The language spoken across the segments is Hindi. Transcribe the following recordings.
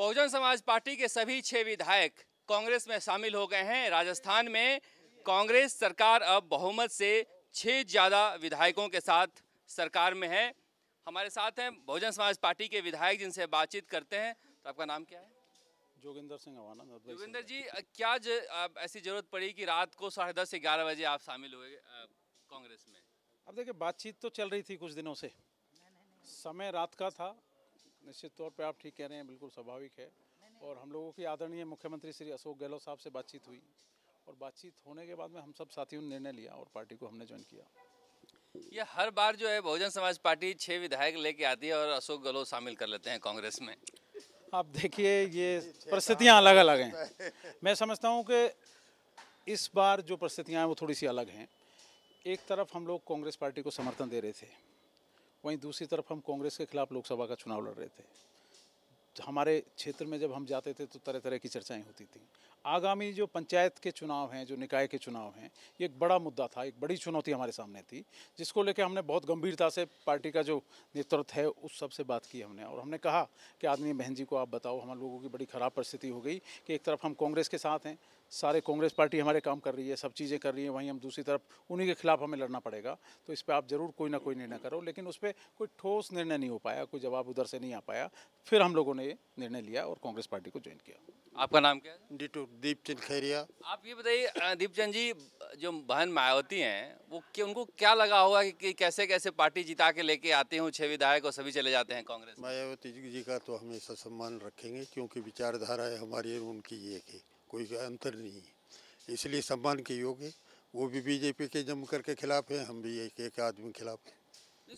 बहुजन समाज पार्टी के सभी छह विधायक कांग्रेस में शामिल हो गए हैं राजस्थान में कांग्रेस सरकार अब बहुमत से छह ज़्यादा विधायकों के साथ सरकार में है हमारे साथ हैं बहुजन समाज पार्टी के विधायक जिनसे बातचीत करते हैं तो आपका नाम क्या है जोगिंदर सिंह हवाना जोगिंदर जी क्या ज, आप ऐसी जरूरत पड़ी कि रात को साढ़े दस से ग्यारह बजे आप शामिल हुए कांग्रेस में अब देखिए बातचीत तो चल रही थी कुछ दिनों से समय रात का था निश्चित तौर पर आप ठीक कह रहे हैं बिल्कुल स्वाभाविक है और हम लोगों की आदरणीय मुख्यमंत्री श्री अशोक गहलोत साहब से बातचीत हुई और बातचीत होने के बाद में हम सब साथियों ने निर्णय लिया और पार्टी को हमने ज्वाइन किया ये हर बार जो है बहुजन समाज पार्टी छः विधायक लेके आती है और अशोक गहलोत शामिल कर लेते हैं कांग्रेस में आप देखिए ये परिस्थितियाँ अलग अलग हैं मैं समझता हूँ कि इस बार जो परिस्थितियाँ हैं वो थोड़ी सी अलग हैं एक तरफ हम लोग कांग्रेस पार्टी को समर्थन दे रहे थे वहीं दूसरी तरफ हम कांग्रेस के खिलाफ लोकसभा का चुनाव लड़ रहे थे हमारे क्षेत्र में जब हम जाते थे तो तरह तरह की चर्चाएं होती थी आगामी जो पंचायत के चुनाव हैं जो निकाय के चुनाव हैं ये एक बड़ा मुद्दा था एक बड़ी चुनौती हमारे सामने थी जिसको लेकर हमने बहुत गंभीरता से पार्टी का जो नेतृत्व है उस सब से बात की हमने और हमने कहा कि आदमी बहन जी को आप बताओ हम लोगों की बड़ी ख़राब परिस्थिति हो गई कि एक तरफ हम कांग्रेस के साथ हैं सारे कांग्रेस पार्टी हमारे काम कर रही है सब चीज़ें कर रही है वहीं हम दूसरी तरफ उन्हीं के खिलाफ हमें लड़ना पड़ेगा तो इस पर आप ज़रूर कोई ना कोई निर्णय करो लेकिन उस पर कोई ठोस निर्णय नहीं हो पाया कोई जवाब उधर से नहीं आ पाया फिर हम लोगों ने निर्णय लिया और कांग्रेस पार्टी को ज्वाइन किया आपका नाम क्या है डिटू दीपचंद खैरिया आप ये बताइए दीपचंद जी जो बहन मायावती हैं वो कि उनको क्या लगा होगा कि, कैसे कैसे पार्टी जिता के लेके आते हैं छह विधायक और सभी चले जाते हैं कांग्रेस मायावती जी का तो हमेशा सम्मान रखेंगे क्योंकि विचारधारा है हमारी उनकी ये है कोई अंतर नहीं है इसलिए सम्मान के योग्य वो भी बीजेपी के जम करके खिलाफ है हम भी एक एक आदमी खिलाफ हैं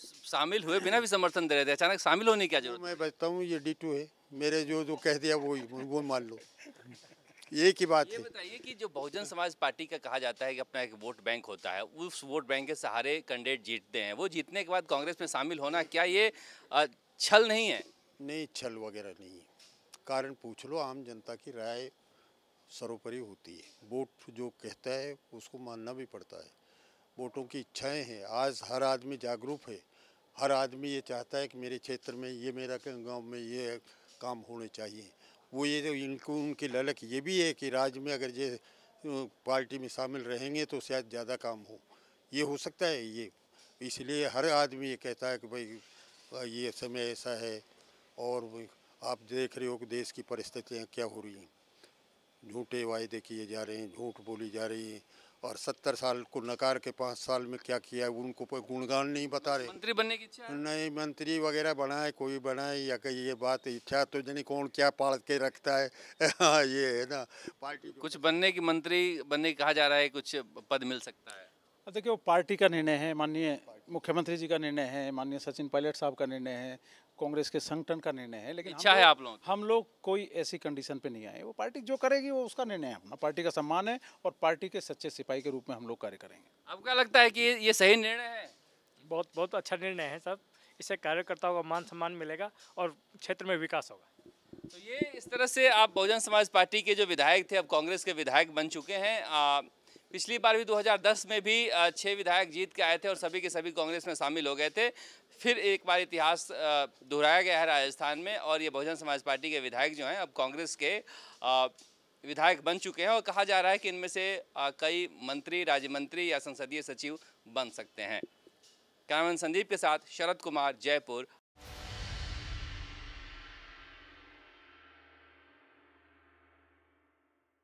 शामिल हुए बिना भी समर्थन दे रहे थे अचानक शामिल होने की क्या जरूरत मैं बचता हूँ ये डी है मेरे जो जो कह दिया वो वो मान लो ये की बात ये है बताइए कि जो बहुजन समाज पार्टी का कहा जाता है कि अपना एक वोट बैंक होता है उस वोट बैंक के सहारे कैंडिडेट जीतते हैं वो जीतने के बाद कांग्रेस में शामिल होना क्या ये छल नहीं है नहीं छल वगैरह नहीं है कारण पूछ लो आम जनता की राय सर्वोपरि होती है वोट जो कहता है उसको मानना भी पड़ता है वोटों की इच्छाएं हैं आज हर आदमी जागरूक है हर आदमी ये चाहता है कि मेरे क्षेत्र में ये मेरा गांव में ये काम होने चाहिए वो ये जो तो इनको उनकी ललक ये भी है कि राज्य में अगर ये पार्टी में शामिल रहेंगे तो शायद ज़्यादा काम हो ये हो सकता है ये इसलिए हर आदमी ये कहता है कि भाई ये समय ऐसा है और आप देख रहे हो कि देश की परिस्थितियाँ क्या हो रही हैं झूठे वायदे किए जा रहे हैं झूठ बोली जा रही है और सत्तर साल को नकार के पाँच साल में क्या किया है उनको कोई गुणगान नहीं बता रहे मंत्री बनने की इच्छा नहीं मंत्री वगैरह बनाए कोई बनाए या कहीं ये बात इच्छा तो जानी कौन क्या पाड़ के रखता है हाँ ये है ना पार्टी कुछ बनने की मंत्री बनने कहा जा रहा है कुछ पद मिल सकता है अब देखिए वो पार्टी का निर्णय है माननीय मुख्यमंत्री जी का निर्णय है माननीय सचिन पायलट साहब का निर्णय है कांग्रेस के संगठन का निर्णय है लेकिन इच्छा है आप लोग हम लोग कोई ऐसी कंडीशन पे नहीं आए वो पार्टी जो करेगी वो उसका निर्णय है अपना पार्टी का सम्मान है और पार्टी के सच्चे सिपाही के रूप में हम लोग कार्य करेंगे अब क्या लगता है कि ये सही निर्णय है बहुत बहुत अच्छा निर्णय है सर इससे कार्यकर्ताओं का मान सम्मान मिलेगा और क्षेत्र में विकास होगा तो ये इस तरह से आप बहुजन समाज पार्टी के जो विधायक थे अब कांग्रेस के विधायक बन चुके हैं पिछली बार भी 2010 में भी छः विधायक जीत के आए थे और सभी के सभी कांग्रेस में शामिल हो गए थे फिर एक बार इतिहास दोहराया गया है राजस्थान में और ये बहुजन समाज पार्टी के विधायक जो हैं अब कांग्रेस के विधायक बन चुके हैं और कहा जा रहा है कि इनमें से कई मंत्री राज्य मंत्री या संसदीय सचिव बन सकते हैं कैमरन संदीप के साथ शरद कुमार जयपुर